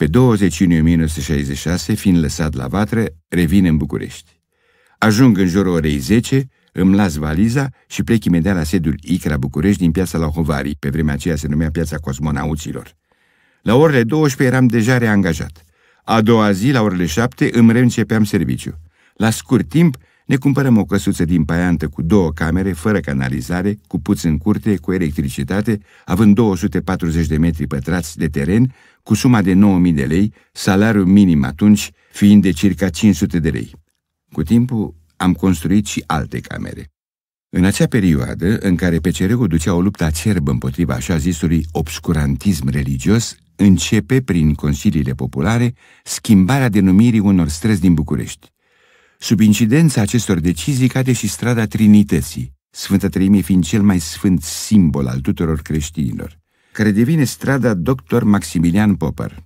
Pe 20 iunie 1966, fiind lăsat la vatră, revin în București. Ajung în jurul orei 10, îmi las valiza și plec imediat la sediul ICRA București din piața la Hovari, pe vremea aceea se numea piața cosmonauților. La orele 12 eram deja reangajat. A doua zi, la orele 7, îmi reîncepeam serviciu. La scurt timp, ne cumpărăm o căsuță din paiantă cu două camere, fără canalizare, cu puț în curte, cu electricitate, având 240 de metri pătrați de teren, cu suma de 9.000 de lei, salariul minim atunci fiind de circa 500 de lei. Cu timpul am construit și alte camere. În acea perioadă în care PCR-ul ducea o luptă acerbă împotriva așa zisului obscurantism religios, începe prin consiliile populare schimbarea denumirii unor străzi din București. Sub incidența acestor decizii cade și strada Trinității, Sfânta Treime fiind cel mai sfânt simbol al tuturor creștinilor, care devine strada Dr. Maximilian Popper.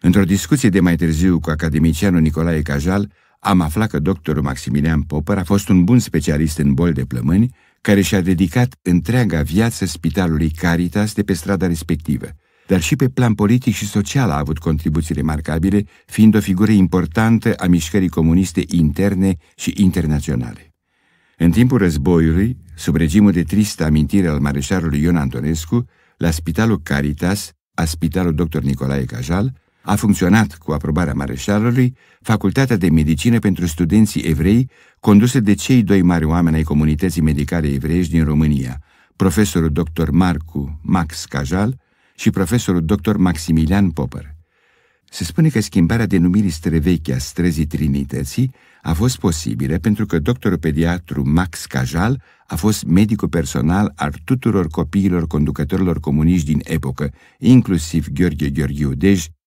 Într-o discuție de mai târziu cu academicianul Nicolae Cajal, am aflat că doctorul Maximilian Popper a fost un bun specialist în boli de plămâni, care și-a dedicat întreaga viață spitalului Caritas de pe strada respectivă, dar și pe plan politic și social a avut contribuții remarcabile, fiind o figură importantă a mișcării comuniste interne și internaționale. În timpul războiului, sub regimul de tristă amintire al mareșarului Ion Antonescu, la Spitalul Caritas, a Spitalul Dr. Nicolae Cajal, a funcționat, cu aprobarea mareșalului, Facultatea de Medicină pentru studenții evrei, condusă de cei doi mari oameni ai comunității medicale evreiești din România, profesorul dr. Marcu Max Cajal și profesorul dr. Maximilian Popper. Se spune că schimbarea denumirii străvechi a străzii Trinității a fost posibilă pentru că doctorul pediatru Max Cajal a fost medicul personal al tuturor copiilor conducătorilor comuniști din epocă, inclusiv Gheorghe Gheorghiu Dej,